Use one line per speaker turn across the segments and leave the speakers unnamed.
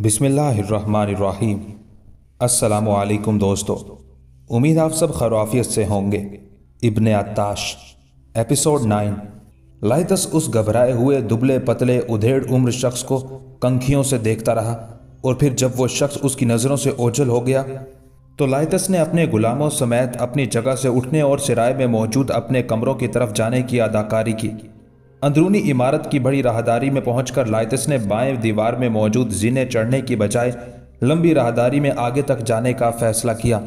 बिसमीम असलकुम दोस्तों उम्मीद आप सब खराफियत से होंगे इबन अताश एपिसोड नाइन लाइतस उस घबराए हुए दुबले पतले उधेड़ उम्र शख्स को कंखियों से देखता रहा और फिर जब वो शख्स उसकी नज़रों से ओझल हो गया तो लाइतस ने अपने गुलामों समेत अपनी जगह से उठने और सिराय में मौजूद अपने कमरों की तरफ जाने की अदाकारी की अंदरूनी इमारत की बड़ी राहदारी में पहुंचकर लाइतस ने बाएं दीवार में मौजूद जीने चढ़ने की बजाय लंबी राहदारी में आगे तक जाने का फैसला किया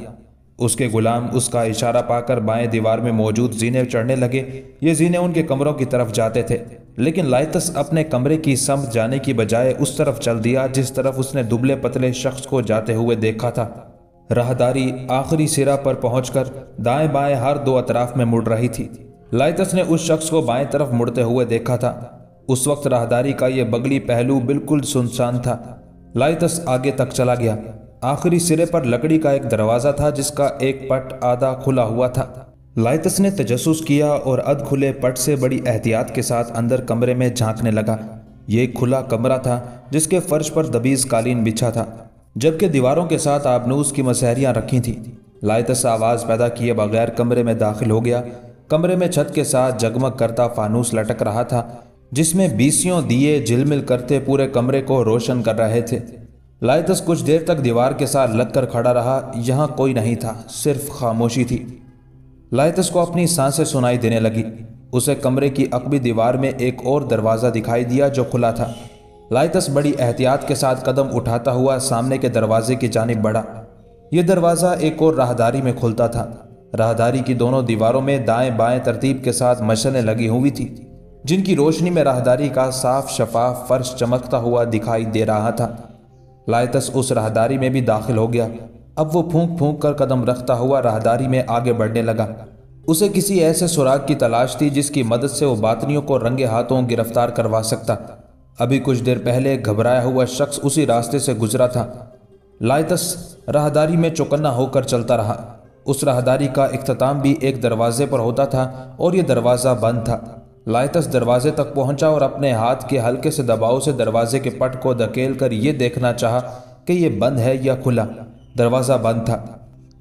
उसके गुलाम उसका इशारा पाकर बाएं दीवार में मौजूद जीने चढ़ने लगे ये जीने उनके कमरों की तरफ जाते थे लेकिन लाइतस अपने कमरे की समत जाने की बजाय उस तरफ चल दिया जिस तरफ उसने दुबले पतले शख्स को जाते हुए देखा था राहदारी आखिरी सिरा पर पहुंचकर दाएं बाएं हर दो अतराफ में मुड़ रही थी लाइतस ने उस शख्स को बाएं तरफ मुड़ते हुए देखा था उस वक्त राहदारी का यह बगली पहलू बिल्कुल सुनसान था लाइतस आगे तक चला गया आखिरी सिरे पर लकड़ी का एक दरवाज़ा था जिसका एक पट आधा खुला हुआ था लाइतस ने तजस्स किया और अध खुले पट से बड़ी एहतियात के साथ अंदर कमरे में झांकने लगा ये खुला कमरा था जिसके फर्श पर दबीज कालीन बिछा था जबकि दीवारों के साथ आबनूस की मसहरियाँ रखी थीं लाइतस आवाज़ पैदा किए बगैर कमरे में दाखिल हो गया कमरे में छत के साथ जगमग करता फानूस लटक रहा था जिसमें बीसियों दिए झिलमिल करते पूरे कमरे को रोशन कर रहे थे लाइतस कुछ देर तक दीवार के साथ लग कर खड़ा रहा यहाँ कोई नहीं था सिर्फ खामोशी थी लाइतस को अपनी सांसें सुनाई देने लगी उसे कमरे की अकबी दीवार में एक और दरवाज़ा दिखाई दिया जो खुला था लाइतस बड़ी एहतियात के साथ कदम उठाता हुआ सामने के दरवाजे की जानब बढ़ा ये दरवाज़ा एक और राहदारी में खुलता था राहदारी की दोनों दीवारों में दाएं बाएं तरतीब के साथ मशलें लगी हुई थी जिनकी रोशनी में राहदारी का साफ शफाफ फर्श चमकता हुआ दिखाई दे रहा था लाइतस उस राहदारी में भी दाखिल हो गया अब वो फूंक फूंक कर कदम रखता हुआ राहदारी में आगे बढ़ने लगा उसे किसी ऐसे सुराग की तलाश थी जिसकी मदद से वो बातनियों को रंगे हाथों गिरफ्तार करवा सकता अभी कुछ देर पहले घबराया हुआ शख्स उसी रास्ते से गुजरा था लाइतस राहदारी में चौकन्ना होकर चलता रहा उस राहदारी का अख्ताम भी एक दरवाजे पर होता था और यह दरवाज़ा बंद था लाइतस दरवाजे तक पहुंचा और अपने हाथ के हल्के से दबाव से दरवाजे के पट को धकेल कर ये देखना चाहा कि यह बंद है या खुला दरवाज़ा बंद था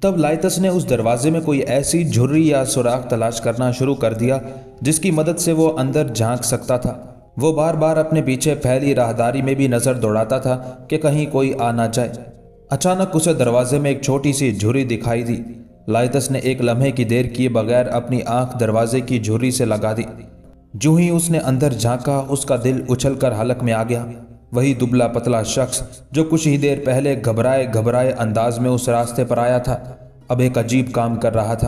तब लाइतस ने उस दरवाजे में कोई ऐसी झुर्री या सुराख तलाश करना शुरू कर दिया जिसकी मदद से वो अंदर झांक सकता था वो बार बार अपने पीछे फैली राहदारी में भी नज़र दौड़ाता था कि कहीं कोई आ ना जाए अचानक उसे दरवाजे में एक छोटी सी झुरी दिखाई दी लाइतस ने एक लम्हे की देर किए बगैर अपनी आंख दरवाजे की झुरी से लगा दी जू ही उसने अंदर झांका उसका दिल उछलकर हलक में आ गया वही दुबला पतला शख्स जो कुछ ही देर पहले घबराए घबराए अंदाज में उस रास्ते पर आया था अब एक अजीब काम कर रहा था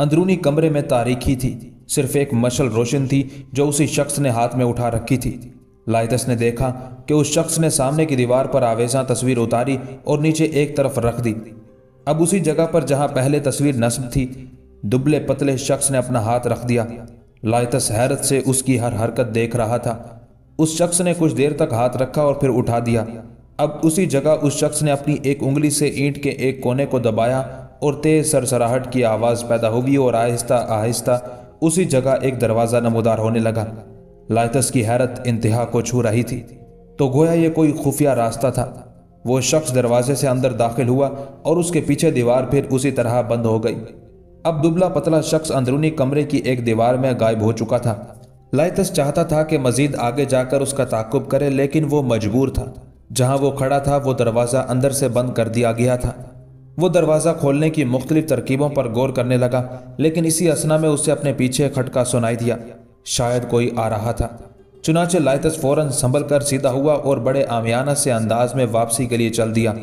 अंदरूनी कमरे में तारीखी थी सिर्फ एक मशल रोशन थी जो उसी शख्स ने हाथ में उठा रखी थी लाइतस ने देखा कि उस शख्स ने सामने की दीवार पर आवेजा तस्वीर उतारी और नीचे एक तरफ रख दी अब उसी जगह पर जहां पहले तस्वीर नस्ब थी दुबले पतले शख्स ने अपना हाथ रख दिया लाइतस हैरत से उसकी हर हरकत देख रहा था उस शख्स ने कुछ देर तक हाथ रखा और फिर उठा दिया अब उसी जगह उस शख्स ने अपनी एक उंगली से ईंट के एक कोने को दबाया और तेज सरसराहट की आवाज़ पैदा हुई और आहिस्ता आहिस्ता उसी जगह एक दरवाज़ा नमोदार होने लगा लाइतस की हैरत इंतहा को छू रही थी तो गोया ये कोई खुफिया रास्ता था वो शख्स दरवाजे से अंदर दाखिल हुआ और उसके पीछे दीवार फिर उसी तरह बंद हो गई अब दुबला पतला शख्स अंदरूनी कमरे की एक दीवार में गायब हो चुका था लाइतस चाहता था कि मजीद आगे जाकर उसका ताकुब करे लेकिन वो मजबूर था जहां वो खड़ा था वो दरवाज़ा अंदर से बंद कर दिया गया था वो दरवाज़ा खोलने की मुख्तलिफ तरकीबों पर गौर करने लगा लेकिन इसी असना में उसे अपने पीछे खटका सुनाई दिया शायद कोई आ रहा था चुनाचे लाइतस फौरन संभल कर सीधा हुआ और बड़े आमियाना से अंदाज में वापसी के लिए चल दिया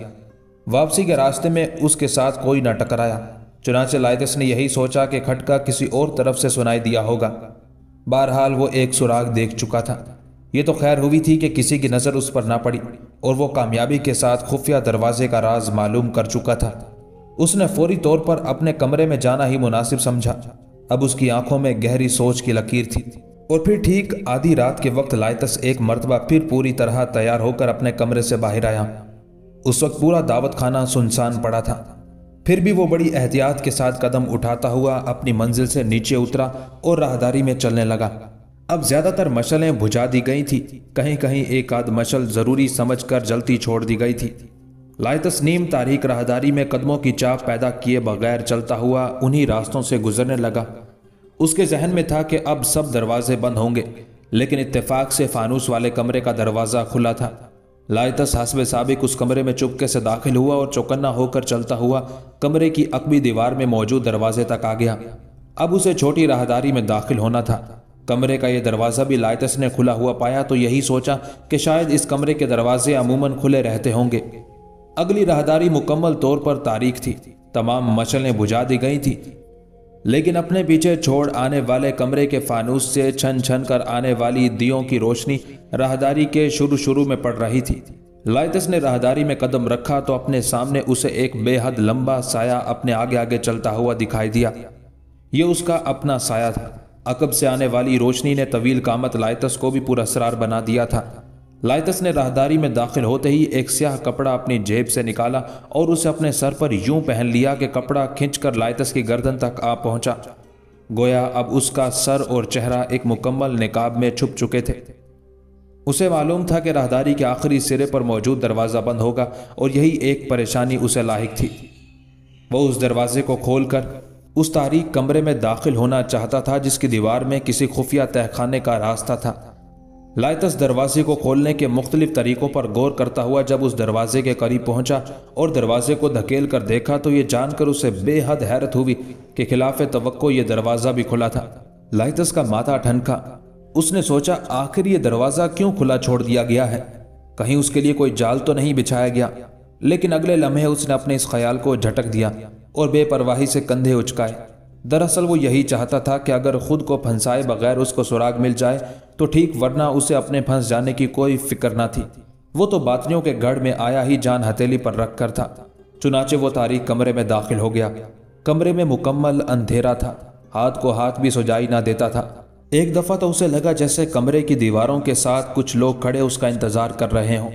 वापसी के रास्ते में उसके साथ कोई न टकराया चुनाचे लाइतस ने यही सोचा कि खटका किसी और तरफ से सुनाई दिया होगा बहरहाल वो एक सुराग देख चुका था ये तो खैर हुई थी कि किसी की नज़र उस पर ना पड़ी और वो कामयाबी के साथ खुफिया दरवाजे का राज मालूम कर चुका था उसने फौरी तौर पर अपने कमरे में जाना ही मुनासिब समझा अब उसकी आंखों में गहरी सोच की लकीर थी और फिर ठीक आधी रात के वक्त लायतस एक मरतबा फिर पूरी तरह तैयार होकर अपने कमरे से बाहर आया उस वक्त पूरा दावत खाना सुनसान पड़ा था फिर भी वो बड़ी एहतियात के साथ कदम उठाता हुआ अपनी मंजिल से नीचे उतरा और राहदारी में चलने लगा अब ज़्यादातर मशलें बुझा दी गई थी कहीं कहीं एक आध मशल ज़रूरी समझकर जलती छोड़ दी गई थी लाए तस्नीम तारीख राहदारी में कदमों की चाप पैदा किए बगैर चलता हुआ उन्हीं रास्तों से गुजरने लगा उसके जहन में था कि अब सब दरवाजे बंद होंगे लेकिन इत्तेफाक से फानूस वाले कमरे का दरवाज़ा खुला था लायतस हसब साबिक उस कमरे में चुपके से दाखिल हुआ और चौकन्ना होकर चलता हुआ कमरे की अकबी दीवार में मौजूद दरवाजे तक आ गया अब उसे छोटी राहदारी में दाखिल होना था कमरे का ये दरवाज़ा भी लाइतस ने खुला हुआ पाया तो यही सोचा कि शायद इस कमरे के दरवाजे अमूमन खुले रहते होंगे अगली राहदारी मुकम्मल तौर पर तारीख थी तमाम मचलें बुझा दी गई थी लेकिन अपने पीछे छोड़ आने वाले कमरे के फानूस से छन छन कर आने वाली दियों की रोशनी राहदारी के शुरू शुरू में पड़ रही थी लाइतस ने राहदारी में कदम रखा तो अपने सामने उसे एक बेहद लंबा साया अपने आगे आगे चलता हुआ दिखाई दिया ये उसका अपना साया था अकब से आने वाली रोशनी ने तवील कामत लाइतस को भी पुरस्रार बना दिया था लाइतस ने राहदारी में दाखिल होते ही एक स्याह कपड़ा अपनी जेब से निकाला और उसे अपने सर पर यूं पहन लिया कि कपड़ा खींचकर लाइतस की गर्दन तक आ पहुंचा गोया अब उसका सर और चेहरा एक मुकम्मल निकाब में छुप चुके थे उसे मालूम था कि राहदारी के आखिरी सिरे पर मौजूद दरवाज़ा बंद होगा और यही एक परेशानी उसे लाक थी वह उस दरवाजे को खोलकर उस तारीख कमरे में दाखिल होना चाहता था जिसकी दीवार में किसी खुफिया तहखाने का रास्ता था लाइतस दरवाजे को खोलने के मुख्तलिफ तरीकों पर गौर करता हुआ जब उस दरवाजे के करीब पहुंचा और दरवाजे को धकेल कर देखा तो ये जानकर उसे बेहद हैरत हुई कि खिलाफ तो ये दरवाज़ा भी खुला था लाइतस का माथा ठनका उसने सोचा आखिर ये दरवाज़ा क्यों खुला छोड़ दिया गया है कहीं उसके लिए कोई जाल तो नहीं बिछाया गया लेकिन अगले लम्हे उसने अपने इस ख्याल को झटक दिया और बेपरवाही से कंधे उचकाए दरअसल वो यही चाहता था कि अगर खुद को फंसाए बगैर उसको सुराग मिल जाए तो ठीक वरना उसे अपने फंस जाने की कोई फिक्र ना थी वो तो बातियों के गढ़ में आया ही जान हथेली पर रख कर था चुनाचे वो तारीख कमरे में दाखिल हो गया कमरे में मुकम्मल अंधेरा था हाथ को हाथ भी सुजाई ना देता था एक दफ़ा तो उसे लगा जैसे कमरे की दीवारों के साथ कुछ लोग खड़े उसका इंतज़ार कर रहे हों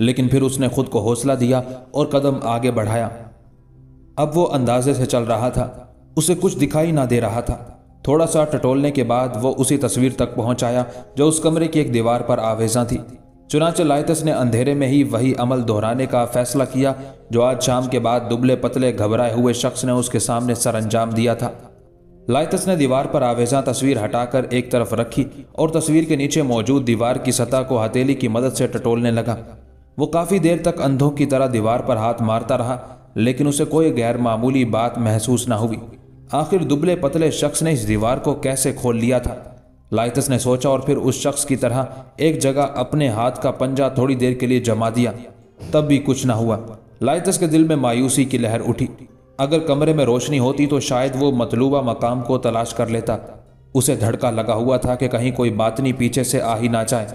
लेकिन फिर उसने खुद को हौसला दिया और कदम आगे बढ़ाया अब वो अंदाजे से चल रहा था उसे कुछ दिखाई ना दे रहा था थोड़ा सा टटोलने के बाद वो उसी तस्वीर तक पहुंचाया जो उस कमरे की एक दीवार पर आवेजा थी चुनाचे लाइतस ने अंधेरे में ही वही अमल दोहराने का फैसला किया जो आज शाम के बाद दुबले पतले घबराए हुए शख्स ने उसके सामने सरंजाम दिया था लाइतस ने दीवार पर आवेजा तस्वीर हटाकर एक तरफ रखी और तस्वीर के नीचे मौजूद दीवार की सतह को हथेली की मदद से टटोलने लगा वो काफ़ी देर तक अंधों की तरह दीवार पर हाथ मारता रहा लेकिन उसे कोई गैर मामूली बात महसूस ना हुई आखिर दुबले पतले शख्स ने इस दीवार को कैसे खोल लिया था लाइटस ने सोचा और फिर उस शख्स की तरह एक जगह अपने हाथ का पंजा थोड़ी देर के लिए जमा दिया तब भी कुछ ना हुआ लाइतस के दिल में मायूसी की लहर उठी अगर कमरे में रोशनी होती तो शायद वो मतलूबा मकाम को तलाश कर लेता उसे धड़का लगा हुआ था कि कहीं कोई बातनी पीछे से आ ही ना जाए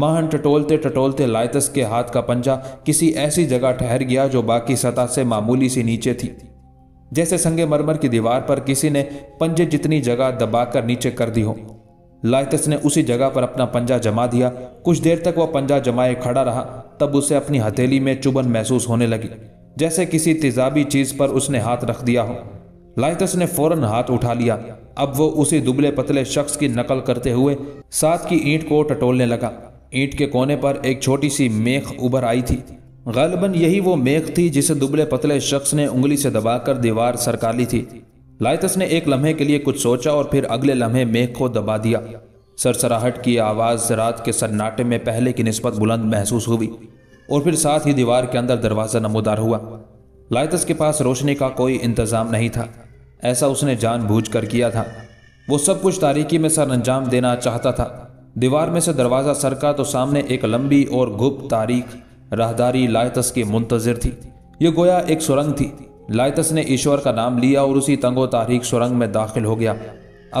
महान टटोलते टटोलते लाइतस के हाथ का पंजा किसी ऐसी जगह ठहर गया जो बाकी सतह से मामूली सी नीचे थी जैसे संगे मरमर की दीवार पर किसी ने पंजे जितनी जगह दबाकर नीचे कर दी हो लाइतस ने उसी जगह पर अपना पंजा जमा दिया कुछ देर तक वह पंजा जमाए खड़ा रहा तब उसे अपनी हथेली में चुभन महसूस होने लगी जैसे किसी तेजाबी चीज पर उसने हाथ रख दिया हो लाइतस ने फौरन हाथ उठा लिया अब वो उसी दुबले पतले शख्स की नकल करते हुए साथ की ईंट को टटोलने लगा ईंट के कोने पर एक छोटी सी मेख उभर आई थी गलबन यही वो मेख थी जिसे दुबले पतले शख्स ने उंगली से दबाकर दीवार सरका ली थी लाइतस ने एक लम्हे के लिए कुछ सोचा और फिर अगले लम्हे मेघ को दबा दिया सरसराहट की आवाज़ रात के सन्नाटे में पहले की नस्बत बुलंद महसूस हुई और फिर साथ ही दीवार के अंदर दरवाज़ा नमोदार हुआ लाइतस के पास रोशनी का कोई इंतज़ाम नहीं था ऐसा उसने जानबूझकर किया था वो सब कुछ तारीकी में सर अंजाम देना चाहता था दीवार में से दरवाज़ा सरका तो सामने एक लंबी और गुप्त तारीख राहदारी लायतस के मुंतजर थी ये गोया एक सुरंग थी लायतस ने ईश्वर का नाम लिया और उसी तंगो तारीख सुरंग में दाखिल हो गया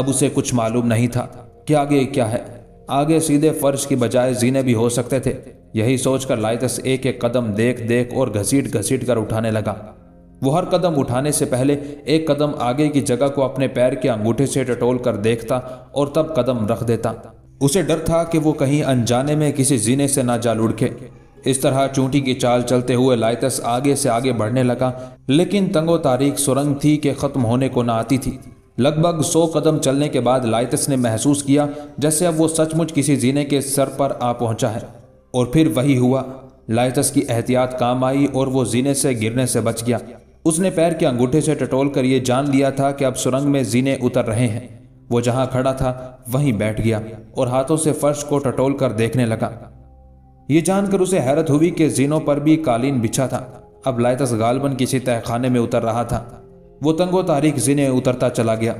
अब उसे कुछ मालूम नहीं था कि आगे क्या है आगे सीधे फर्श की बजाय जीने भी हो सकते थे यही सोचकर लाइतस एक एक कदम देख देख और घसीट घसीट कर उठाने लगा वो हर कदम उठाने से पहले एक कदम आगे की जगह को अपने पैर के अंगूठे से टटोल कर देखता और तब कदम रख देता उसे डर था कि वो कहीं अनजाने में किसी जीने से ना जा लुढ़के इस तरह चूंटी की चाल चलते हुए लाइतस आगे से आगे बढ़ने लगा लेकिन तंगो तारीख सुरंग थी कि ख़त्म होने को ना आती थी लगभग सौ कदम चलने के बाद लाइतस ने महसूस किया जैसे अब वो सचमुच किसी जीने के सर पर आ पहुंचा है और फिर वही हुआ लाइतस की एहतियात काम आई और वो जीने से गिरने से बच गया उसने पैर के अंगूठे से टटोल कर ये जान लिया था कि अब सुरंग में जीने उतर रहे हैं वो जहां खड़ा था वहीं बैठ गया और हाथों से फर्श को टटोल कर देखने लगा ये जानकर उसे हैरत हुई कि जीनों पर भी कालीन बिछा था अब लाइतस गालबन किसी तहखाने में उतर रहा था वो तंगो तारीख जीने उतरता चला गया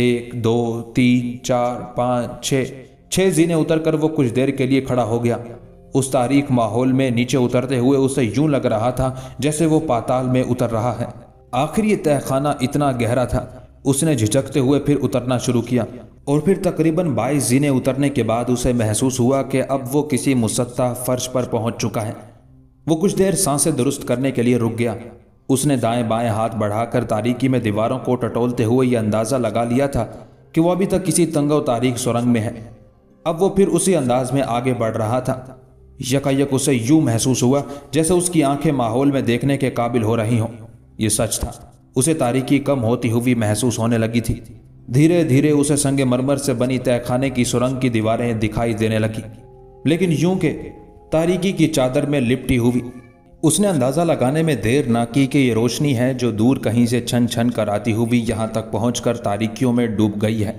एक दो तीन चार पाँच छः छः जीने उतर कर वो कुछ देर के लिए खड़ा हो गया उस तारीख माहौल में नीचे उतरते हुए उसे यूं लग रहा था जैसे वो पाताल में उतर रहा है आखिर ये तहखाना इतना गहरा था उसने झिझकते हुए फिर उतरना शुरू किया और फिर तकरीबन 22 जीने उतरने के बाद उसे महसूस हुआ कि अब वो किसी मुसत्ता फर्श पर पहुंच चुका है वो कुछ देर सांसें दुरुस्त करने के लिए रुक गया उसने दाएं बाएं हाथ बढ़ाकर तारीकी में दीवारों को टटोलते हुए यह अंदाज़ा लगा लिया था कि वह अभी तक किसी तंग तारीख सुरंग में है अब वो फिर उसी अंदाज में आगे बढ़ रहा था यकायक उसे यूं महसूस हुआ जैसे उसकी आंखें माहौल में देखने के काबिल हो रही हों ये सच था उसे तारीकी कम होती हुई महसूस होने लगी थी धीरे धीरे उसे संग मरमर से बनी तहखाने की सुरंग की दीवारें दिखाई देने लगी लेकिन यूं के तारीकी की चादर में लिपटी हुई उसने अंदाज़ा लगाने में देर ना की कि यह रोशनी है जो दूर कहीं से छन छन कर आती हुई यहाँ तक पहुंचकर तारीखियों में डूब गई है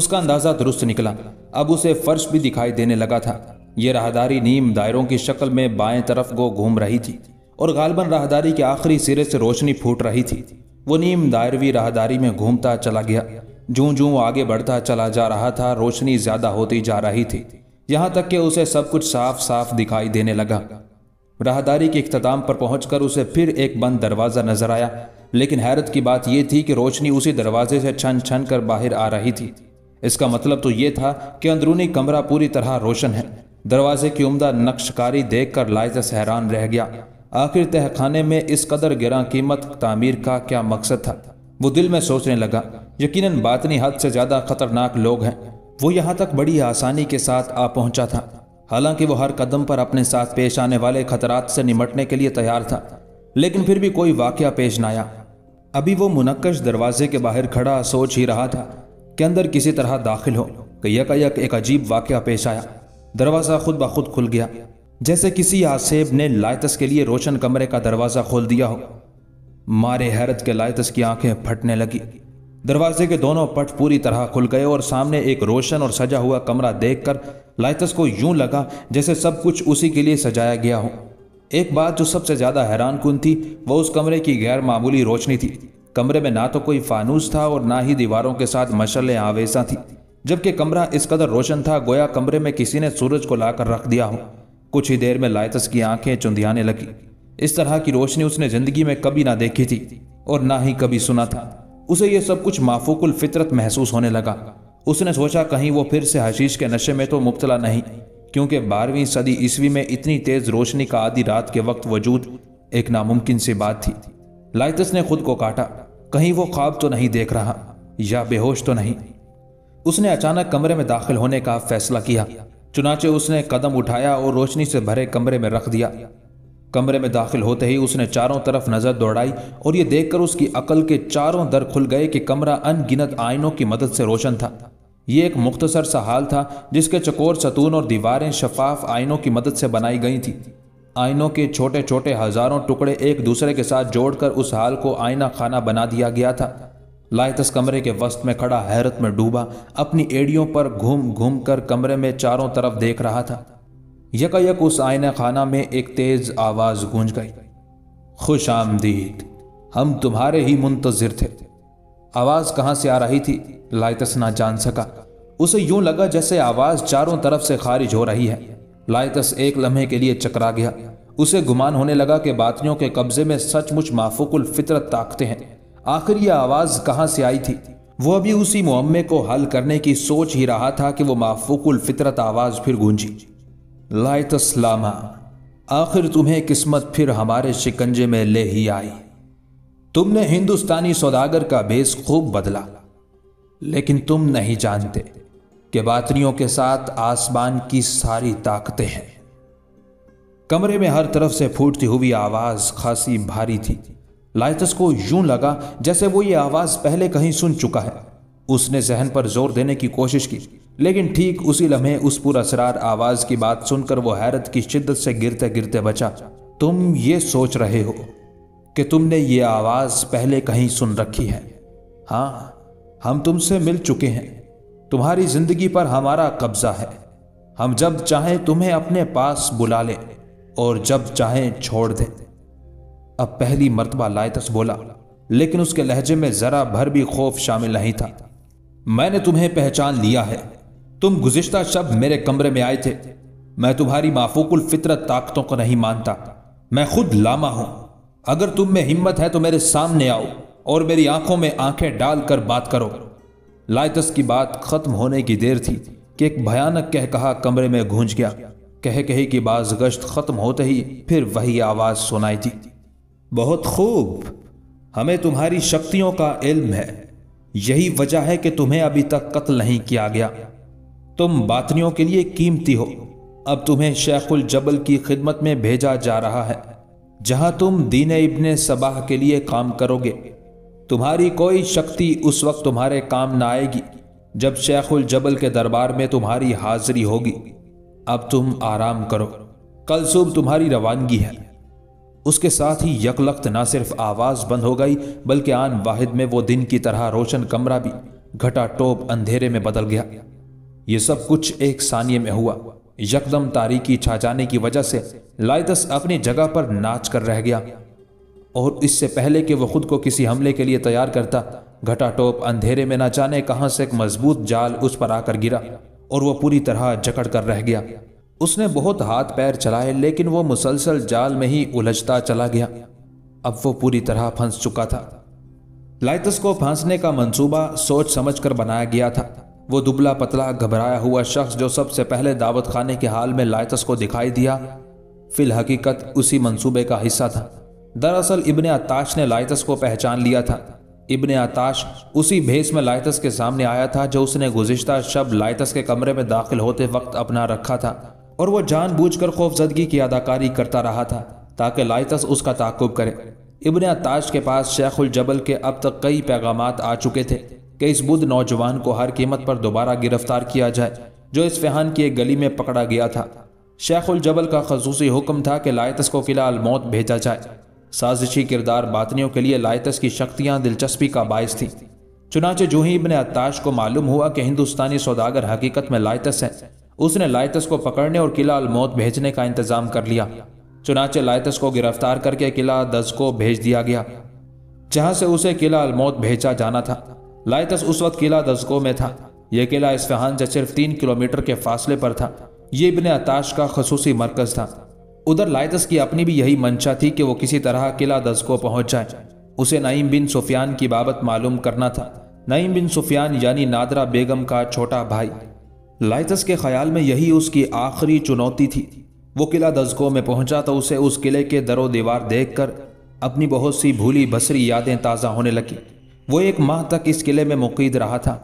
उसका अंदाज़ा दुरुस्त निकला अब उसे फर्श भी दिखाई देने लगा था ये राहदारी नीम दायरों की शक्ल में बाएं तरफ गो घूम रही थी और गालबन राहदारी के आखिरी सिरे से रोशनी फूट रही थी वो नीम दायरवी राहदारी में घूमता चला गया जू जूं आगे बढ़ता चला जा रहा था रोशनी ज्यादा होती जा रही थी यहाँ तक कि उसे सब कुछ साफ साफ दिखाई देने लगा राहदारी के अख्ताम पर पहुंचकर उसे फिर एक बंद दरवाज़ा नजर आया लेकिन हैरत की बात यह थी कि रोशनी उसी दरवाजे से छन छन कर बाहर आ रही थी इसका मतलब तो ये था कि अंदरूनी कमरा पूरी तरह रोशन है दरवाजे की उम्दा नक्शकारी देखकर लाइजस हैरान रह गया आखिर तहखाने में इस कदर गिरा कीमत तामीर का क्या मकसद था वो दिल में सोचने लगा यकीनन बातनी हद से ज़्यादा खतरनाक लोग हैं वो यहाँ तक बड़ी आसानी के साथ आ पहुँचा था हालांकि वो हर कदम पर अपने साथ पेश आने वाले खतरात से निमटने के लिए तैयार था लेकिन फिर भी कोई वाक्य पेश न आया अभी वो मुनक्कश दरवाजे के बाहर खड़ा सोच ही रहा था कि अंदर किसी तरह दाखिल हो कि यकायक एक अजीब वाक्य पेश आया दरवाज़ा खुद ब खुद खुल गया जैसे किसी आसेब ने लायतस के लिए रोशन कमरे का दरवाज़ा खोल दिया हो मारे हैरत के लायतस की आंखें फटने लगी दरवाजे के दोनों पट पूरी तरह खुल गए और सामने एक रोशन और सजा हुआ कमरा देखकर लाइतस को यूं लगा जैसे सब कुछ उसी के लिए सजाया गया हो एक बात जो सबसे ज़्यादा हैरान कन थी वह उस कमरे की गैर मामूली रोशनी थी कमरे में ना तो कोई फानूस था और ना ही दीवारों के साथ मशल आवेशा थी जबकि कमरा इस कदर रोशन था गोया कमरे में किसी ने सूरज को लाकर रख दिया हो कुछ ही देर में लाइतस की आंखें चुंदियाने लगी इस तरह की रोशनी उसने जिंदगी में कभी ना देखी थी और ना ही कभी सुना था उसे यह सब कुछ माफूकुल फितरत महसूस होने लगा उसने सोचा कहीं वो फिर से हशीश के नशे में तो मुबतला नहीं क्योंकि बारहवीं सदी ईस्वी में इतनी तेज रोशनी का आधी रात के वक्त वजूद एक नामुमकिन सी बात थी लाइतस ने खुद को काटा कहीं वो ख्वाब तो नहीं देख रहा या बेहोश तो नहीं उसने अचानक कमरे में दाखिल होने का फैसला किया चुनाचे उसने कदम उठाया और रोशनी से भरे कमरे में रख दिया कमरे में दाखिल होते ही उसने चारों तरफ नज़र दौड़ाई और ये देखकर उसकी अकल के चारों दर खुल गए कि कमरा अनगिनत आयनों की मदद से रोशन था ये एक मुख्तसर सा हाल था जिसके चकोर सतून और दीवारें शफाफ आयनों की मदद से बनाई गई थी आयनों के छोटे छोटे हज़ारों टुकड़े एक दूसरे के साथ जोड़कर उस हाल को आयना खाना बना दिया गया था लाइतस कमरे के वस्त में खड़ा हैरत में डूबा अपनी एड़ियों पर घूम घूम कर कमरे में चारों तरफ देख रहा था यकायक उस आयना खाना में एक तेज आवाज़ गूंज गई खुश आमदीद हम तुम्हारे ही मुंतजर थे आवाज़ कहां से आ रही थी लाइतस ना जान सका उसे यूं लगा जैसे आवाज़ चारों तरफ से खारिज हो रही है लाइतस एक लम्हे के लिए चकरा गया उसे गुमान होने लगा कि बातियों के कब्जे में सचमुच माफुकुल फितरत ताकते हैं आखिर यह आवाज कहां से आई थी वो अभी उसी मोहम्मे को हल करने की सोच ही रहा था कि वो माफुकुल फितरत आवाज फिर गूंजी लाइत सलामा आखिर तुम्हें किस्मत फिर हमारे शिकंजे में ले ही आई तुमने हिंदुस्तानी सौदागर का बेस खूब बदला लेकिन तुम नहीं जानते कि बातरियों के साथ आसमान की सारी ताकतें हैं कमरे में हर तरफ से फूटती हुई आवाज खासी भारी थी लाइथस को यूं लगा जैसे वो ये आवाज़ पहले कहीं सुन चुका है उसने जहन पर जोर देने की कोशिश की लेकिन ठीक उसी लम्हे उस असरार आवाज़ की बात सुनकर वो हैरत की शिद्दत से गिरते गिरते बचा तुम ये सोच रहे हो कि तुमने ये आवाज़ पहले कहीं सुन रखी है हाँ हम तुमसे मिल चुके हैं तुम्हारी ज़िंदगी पर हमारा कब्ज़ा है हम जब चाहें तुम्हें अपने पास बुला लें और जब चाहें छोड़ दें अब पहली मरतबा लायतस बोला लेकिन उसके लहजे में जरा भर भी खौफ शामिल नहीं था मैंने तुम्हें पहचान लिया है तुम गुजशत शब मेरे कमरे में आए थे मैं तुम्हारी माफूकुल फितरत ताकतों को नहीं मानता मैं खुद लामा हूं अगर तुम में हिम्मत है तो मेरे सामने आओ और मेरी आंखों में आंखें डालकर बात करो लाइतस की बात खत्म होने की देर थी कि एक भयानक कह कहा कमरे में गूंज गया कह कहे की बाज गश्त खत्म होते ही फिर वही आवाज सुनाई थी बहुत खूब हमें तुम्हारी शक्तियों का इल्म है यही वजह है कि तुम्हें अभी तक कत्ल नहीं किया गया तुम बातनियों के लिए कीमती हो अब तुम्हें शेखुल जबल की खिदमत में भेजा जा रहा है जहां तुम दीन इबन सबाह के लिए काम करोगे तुम्हारी कोई शक्ति उस वक्त तुम्हारे काम ना आएगी जब शेखुल जबल के दरबार में तुम्हारी हाजिरी होगी अब तुम आराम करो कल सुबह तुम्हारी रवानगी है उसके साथ ही यकलख्त ना सिर्फ आवाज़ बंद हो गई बल्कि आन वाहिद में वो दिन की तरह रोशन कमरा भी घटा टोप अंधेरे में बदल गया ये सब कुछ एक सानिये में हुआ यकदम तारीकी छा जाने की वजह से लाइदस अपनी जगह पर नाच कर रह गया और इससे पहले कि वह खुद को किसी हमले के लिए तैयार करता घटा टोप अंधेरे में ना जाने कहाँ से एक मजबूत जाल उस पर आकर गिरा और वह पूरी तरह जकड़ कर रह गया उसने बहुत हाथ पैर चलाए लेकिन वो मुसलसल जाल में ही उलझता चला गया अब वो पूरी तरह फंस चुका था लाइतस को फांसने का मंसूबा सोच समझ कर बनाया गया था वो दुबला पतला घबराया हुआ शख्स जो सबसे पहले दावत खाने के हाल में लाइतस को दिखाई दिया फिल हकीकत उसी मंसूबे का हिस्सा था दरअसल इब्ने अताश ने लाइतस को पहचान लिया था इब्ने आताश उसी भेस में लाइतस के सामने आया था जो उसने गुजशत शब लाइतस के कमरे में दाखिल होते वक्त अपना रखा था और वह कर खौफजदगी की अदाकारी करता रहा था ताकि लाइतस उसका ताकुब करे इबन अताश के पास शेखुल जबल के अब तक कई पैगाम आ चुके थे कि इस बुद्ध नौजवान को हर कीमत पर दोबारा गिरफ्तार किया जाए जो इस फेहान की एक गली में पकड़ा गया था शेखुल जबल का खसूसी हुक्म था कि लाइतस को फिलहाल मौत भेजा जाए साजिशी किरदार बातनियों के लिए लाइतस की शक्तियाँ दिलचस्पी का बायस थी चुनाचे जूही इबन अताश को मालूम हुआ कि हिंदुस्तानी सौदागर हकीकत में लाइतस हैं उसने लाइतस को पकड़ने और किला अलमौत भेजने का इंतजाम कर लिया चुनाचे लाइतस को गिरफ्तार करके किला दस को भेज दिया गया जहां से उसे किला अलमौत भेजा जाना था लाइतस उस वक्त किला दसको में था यह किला इस्फहान से सिर्फ तीन किलोमीटर के फासले पर था यह इबन अताश का खसूसी मरकज था उधर लाइतस की अपनी भी यही मंशा थी कि वो किसी तरह किला दसको पहुंच जाए उसे नईम बिन सुफियान की बाबत मालूम करना था नईम बिन सुफियान यानी नादरा बेगम का छोटा भाई लाइटस के ख्याल में यही उसकी आखिरी चुनौती थी वो किला दसको में पहुंचा तो उसे उस किले के दरो दीवार देखकर अपनी बहुत सी भूली बसरी यादें ताज़ा होने लगी वो एक माह तक इस किले में मुकीद रहा था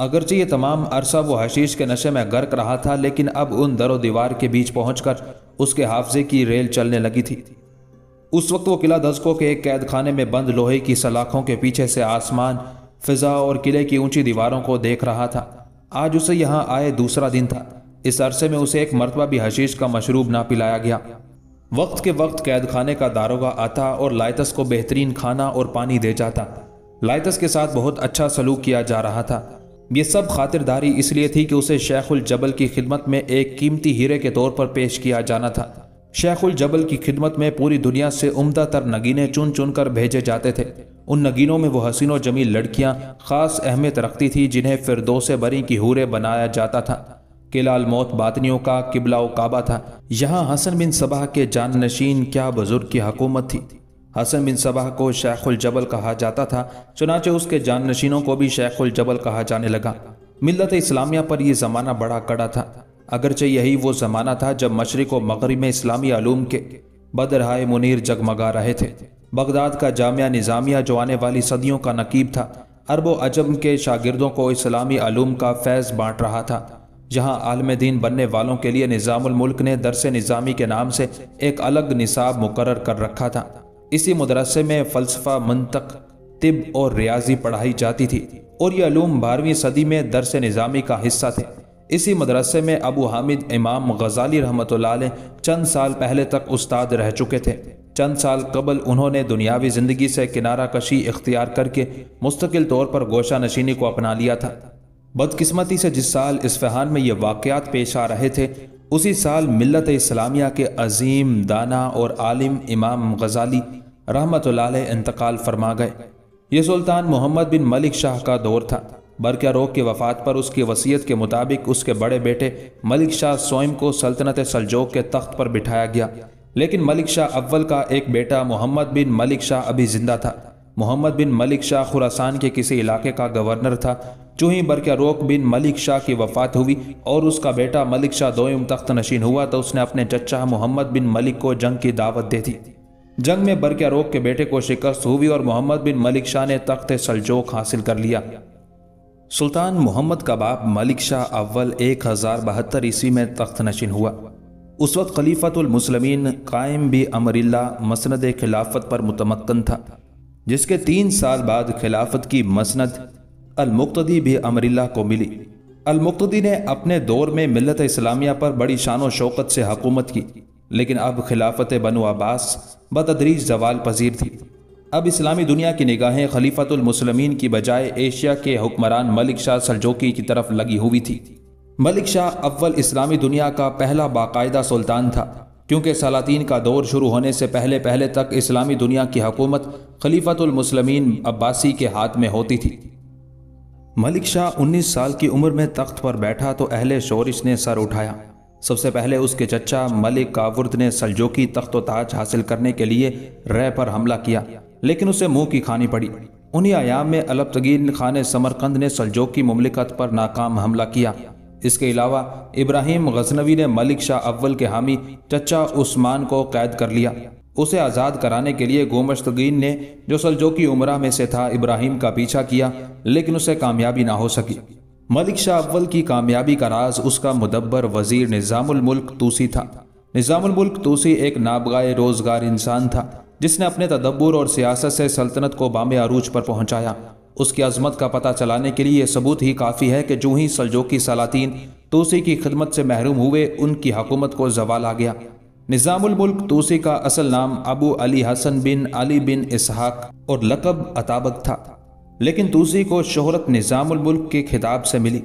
अगरचे ये तमाम अरसा वो हशीश के नशे में गर्क रहा था लेकिन अब उन दरो दीवार के बीच पहुंचकर उसके हाफजे की रेल चलने लगी थी उस वक्त वो किला दसको के एक कैद खाने में बंद लोहे की सलाखों के पीछे से आसमान फिजा और किले की ऊंची दीवारों को देख रहा था आज उसे यहाँ आए दूसरा दिन था इस अरसे में उसे एक मरतबा भी हशीश का मशरूब ना पिलाया गया वक्त के वक्त कैद खाने का दारोगा आता और लाइतस को बेहतरीन खाना और पानी दे जाता लाइतस के साथ बहुत अच्छा सलूक किया जा रहा था ये सब खातिरदारी इसलिए थी कि उसे शेखुल जबल की खिदमत में एक कीमती हीरे के तौर पर पेश किया जाना था शेखुल जबल की खिदमत में पूरी दुनिया से उमदा तर नगीने चुन चुन कर भेजे जाते थे उन नगीनों में वो हसीनो जमील लड़कियां ख़ास अहमियत रखती थी जिन्हें दो से बरी की हूरे बनाया जाता था किलाल मौत बातनियों का किबला काबा था यहाँ हसन बिन सबाह के जान नशीन क्या बुजुर्ग की हकूमत थी हसन बिन सबाह को शेखुल जबल कहा जाता था चुनाचे उसके जान नशीनों को भी शेखुल जबल कहा जाने लगा मिलत इस्लामिया पर यह ज़माना बड़ा कड़ा था अगरचे यही वो ज़माना था जब मशरक़ व मगरब में इस्लामी आलूम के बदरहाय मुनीर जगमगा रहे थे बगदाद का जामिया निज़ामिया जो आने वाली सदियों का नकीब था अरबो अजम के शागिर्दों को इस्लामी आलूम का फैज़ बांट रहा था जहाँ आलम दीन बनने वालों के लिए निज़ामुल्क ने दरस निज़ामी के नाम से एक अलग निसाब मुकर कर रखा था इसी मदरसे में फ़लसफ़ा मनतक तिब और रियाजी पढ़ाई जाती थी और ये आलूम बारहवीं सदी में दरस निज़ामी का हिस्सा थे इसी मदरसे में अबू हामिद इमाम गजाली रहमत चंद साल पहले तक उस्ताद रह चुके थे चंद साल कबल उन्होंने दुनियावी ज़िंदगी से किनारा कशी इख्तियार करके मुस्तकिल तौर पर गोशा नशीनी को अपना लिया था बदकिस्मती से जिस साल इसफहान में ये वाक़ात पेश आ रहे थे उसी साल मिलत इस्लामिया के अजीम दाना और आलिम इमाम गजाली रहमत इंतकाल फरमा गए ये सुल्तान मोहम्मद बिन मलिक शाह का दौर था बरका रोग की वफात पर उसकी वसीयत के मुताबिक उसके बड़े बेटे मलिक शाह स्वयं को सल्तनत सलजोग के तख्त पर बिठाया गया लेकिन मलिक शाह अव्वल का एक बेटा मोहम्मद बिन मलिक शाह अभी ज़िंदा था मोहम्मद बिन मलिक शाह खुरासान के किसी इलाके का गवर्नर था जो ही बरका रोक बिन मलिक शाह की वफात हुई और उसका बेटा मलिक शाह दोयम तख्त नशीन हुआ तो उसने अपने चचा मोहम्मद बिन मलिक को जंग की दावत दे दी जंग में बरका रोक के बेटे को शिकस्त हुई और मोहम्मद बिन मलिक शाह ने तख्त सलजोक हासिल कर लिया सुल्तान मोहम्मद का बाप मलिक शाह अव्वल एक हज़ार बहत्तर ईस्वी में तख्त नशीन हुआ उस वक्त खलीफतमसलमिन कायम भी अमरिल्ला मसंद खिलाफत पर मुतमक्न था जिसके तीन साल बाद खिलाफत की मसंद अलमुक्तदी भी अमरिल्ला को मिली अलमुक्तदी ने अपने दौर में मिलत इस्लामिया पर बड़ी शान शौकत से हकूमत की लेकिन अब खिलाफत बनु अब्बास बतदरीज जवाल पजीर थी अब इस्लामी दुनिया की निगाहें खलीफतमसलमिन की बजाय एशिया के हुक्मरान मलिक शाह सरजोकी की तरफ लगी हुई थी मलिक शाह अव्वल इस्लामी दुनिया का पहला बाकायदा सुल्तान था क्योंकि सलातीन का दौर शुरू होने से पहले पहले तक इस्लामी दुनिया की हकूमत खलीफतुलमसलमिन अब्बासी के हाथ में होती थी मलिक शाह उन्नीस साल की उम्र में तख्त पर बैठा तो अहले शोरिश ने सर उठाया सबसे पहले उसके चचा मलिक कावुर्द ने सलजोकी तख्त ताज हासिल करने के लिए रह पर हमला किया लेकिन उसे मुंह की खानी पड़ी उन्हीं आयाम में तगीन खान समरकंद ने सलजोकी ममलिकत पर नाकाम हमला किया इसके अलावा इब्राहिम गजनवी ने मलिक शाह अव्वल के हामी चचा उस्मान को कैद कर लिया उसे आज़ाद कराने के लिए गोमश्तगीन ने जो सलजो की में से था इब्राहिम का पीछा किया लेकिन उसे कामयाबी ना हो सकी मलिक शाह अव्वल की कामयाबी का राज उसका मुदब्बर वजीर निज़ामुलमल्क तूसी था निज़ामुलमल्क तूसी एक नाबगाए रोज़गार इंसान था जिसने अपने तदब्बर और सियासत से सल्तनत को बामे अरूज पर पहुंचाया उसकी अजमत का पता चलाने के लिए ये सबूत ही काफ़ी है कि जो ही सलजोकी सलातीन तोसी की खिदमत से महरूम हुए उनकी हकूमत को जवाल आ गया निज़ामुल्क तोसी का असल नाम अबू अली हसन बिन अली बिन इसहाक और लकब अताबक था लेकिन तूसी को शहरत निज़ामुल्क के खिताब से मिली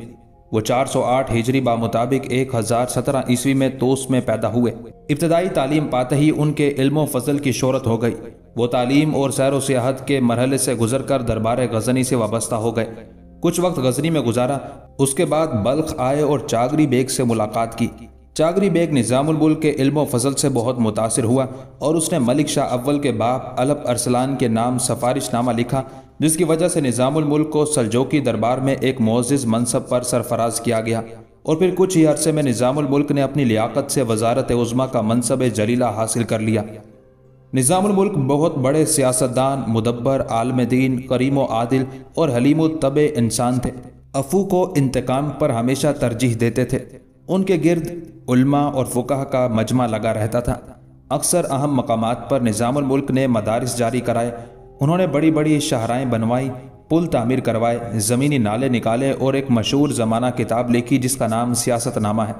वो 408 हिजरी बामुताबिक सत्रह ईस्वी में तोस में पैदा हुए इब्तदाई तालीम पाते ही उनके इल्म फजल की शहरत हो गई वो तालीम और सैर सियाहत के मरहले से गुजर कर दरबार गजनी से वाबस्ता हो गए कुछ वक्त गजनी में गुजारा उसके बाद बल्ख आए और चागरी बेग से मुलाकात की चागरी बेग निज़ामुल के इल्म फजल से बहुत मुतासर हुआ और उसने मलिक शाह अव्वल के बाप अलप अरसलान के नाम नामा लिखा जिसकी वजह से निज़ामुल्क को सलजोकी दरबार में एक मोज़ मनसब पर सरफराज किया गया और फिर कुछ ही अरसे में निज़ामुल्क ने अपनी लियाकत से वजारत उज़मा का मनसब जलीला हासिल कर लिया निज़ामुल्क बहुत बड़े सियासतदान मुदब्बर आलम दीन करीम आदिल और हलीम तब इंसान थे अफू को इंतकाम पर हमेशा तरजीह देते थे उनके गिरद उल्मा और फ़ुकाह का मजमा लगा रहता था अक्सर अहम मकाम पर निज़ामुल्क ने मदारस जारी कराए उन्होंने बड़ी बड़ी शाहराएँ बनवाई पुल तामीर करवाए ज़मीनी नाले निकाले और एक मशहूर ज़माना किताब लिखी जिसका नाम सियासतनामा है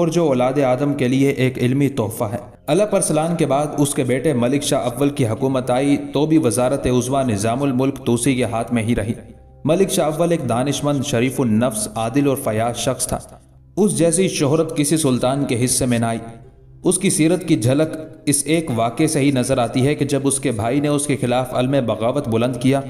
और जो औलाद आदम के लिए एक इलमी तोहफ़ा है अला परसलान के बाद उसके बेटे मलिक शाह अव्वल की हुकूमत आई तो भी वजारत उजवा निज़ामुल्क तोसी के हाथ में ही रही मलिक शाह अव्वल एक दानिशमंद शरीफुलनफ्स आदिल और फयाज शख्स था उस जैसी शोहरत किसी सुल्तान के हिस्से में ना आई उसकी सीरत की झलक इस एक वाक़े से ही नज़र आती है कि जब उसके भाई ने उसके खिलाफ अलम बगावत बुलंद किया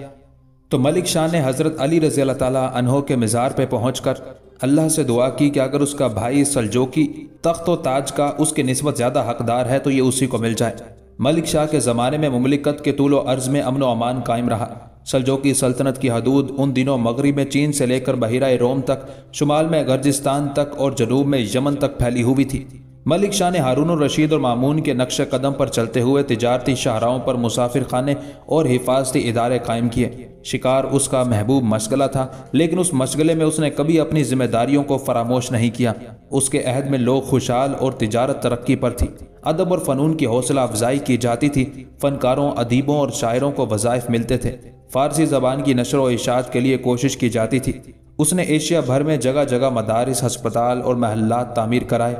तो मलिक शाह ने हज़रत अली रज़ी अल्लाह तहों के मज़ार पर पहुँच कर अल्लाह से दुआ की कि अगर उसका भाई सलजोकी तख्त व ताज का उसके नस्बत ज़्यादा हकदार है तो ये उसी को मिल जाए मलिक शाह के ज़माने में ममलिकत के तूल अर्ज़ में अमन अमान कायम रहा सलजोकी सल्तनत की हदूद उन दिनों मगरब में चीन से लेकर बहिरा रोम तक शुमाल में गर्जिस्तान तक और जनूब में यमन तक फैली हुई थी मलिक शाह ने हारून और रशीद और मामून के नक्श कदम पर चलते हुए तजारती शाहराओं पर मुसाफिर खाने और हिफाजती इदारे कायम किए शिकार उसका महबूब मशगला था लेकिन उस मशगले में उसने कभी अपनी जिम्मेदारियों को फरामोश नहीं किया उसके अहद में लोग खुशहाल और तजारत तरक्की पर थी अदब और फ़नून की हौसला अफजाई की जाती थी फ़नकारों अदीबों और शायरों को वज़ाइफ मिलते थे फ़ारसी ज़बान की नशर व इशात के लिए कोशिश की जाती थी उसने एशिया भर में जगह जगह मदारस हस्पताल और महल्ला तामीर कराए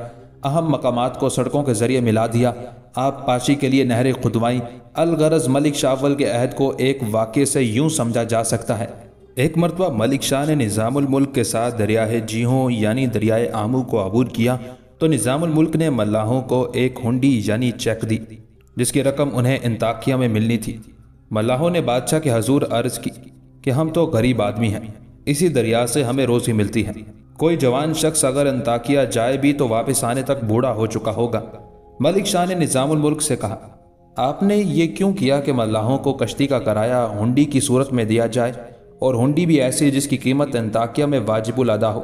अहम मकाम को सड़कों के ज़रिए मिला दिया आप पाशी के लिए नहरें खुदवाई अलगरज मलिक शाहवल के अहद को एक वाक्य से यूं समझा जा सकता है एक मरतबा मलिक शाह ने निज़ामुल्क के साथ दरियाए जीहों यानी दरियाए आमू को अबूर किया तो निज़ामुल्क ने मल्लाहों को एक हुंडी यानी चेक दी जिसकी रकम उन्हें इंताकिया में मिलनी थी मल्लाहों ने बादशाह के हजूर अर्ज की कि हम तो गरीब आदमी हैं इसी दरिया से हमें रोज़ी मिलती है कोई जवान शख्स अगर अंताकिया जाए भी तो वापस आने तक बूढ़ा हो चुका होगा मलिक शाह ने निज़ामुल मुल्क से कहा आपने ये क्यों किया कि मल्लाहों को कश्ती का किराया हुंडी की सूरत में दिया जाए और हुंडी भी ऐसी जिसकी कीमत अंताकिया में वाजिबुल अदा हो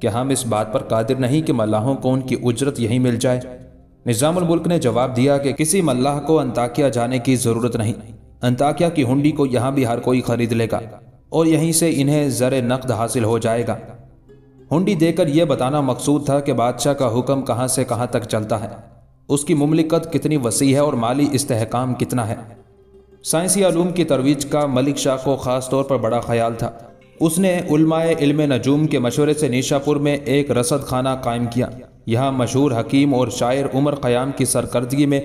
क्या हम इस बात पर कादिर नहीं कि मल्लाहों को उनकी उजरत यहीं मिल जाए निज़ामुल मुल्क ने जवाब दिया कि किसी मल्लाह को अंताकिया जाने की ज़रूरत नहीं अंताकिया की हुंडी को यहाँ भी हर कोई खरीद लेगा और यहीं से इन्हें ज़र नकद हासिल हो जाएगा हुंडी देकर यह बताना मकसूद था कि बादशाह का हुक्म कहाँ से कहाँ तक चलता है उसकी ममलिकत कितनी वसी है और माली इस्तेकाम कितना है साइंसी आलूम की तरवीज का मलिक शाह को ख़ास तौर पर बड़ा ख्याल था उसने इल्म नजूम के मशवरे से निशापुर में एक रसद खाना कायम किया यहाँ मशहूर हकीम और शायर उमर क़याम की सरकर्दगी में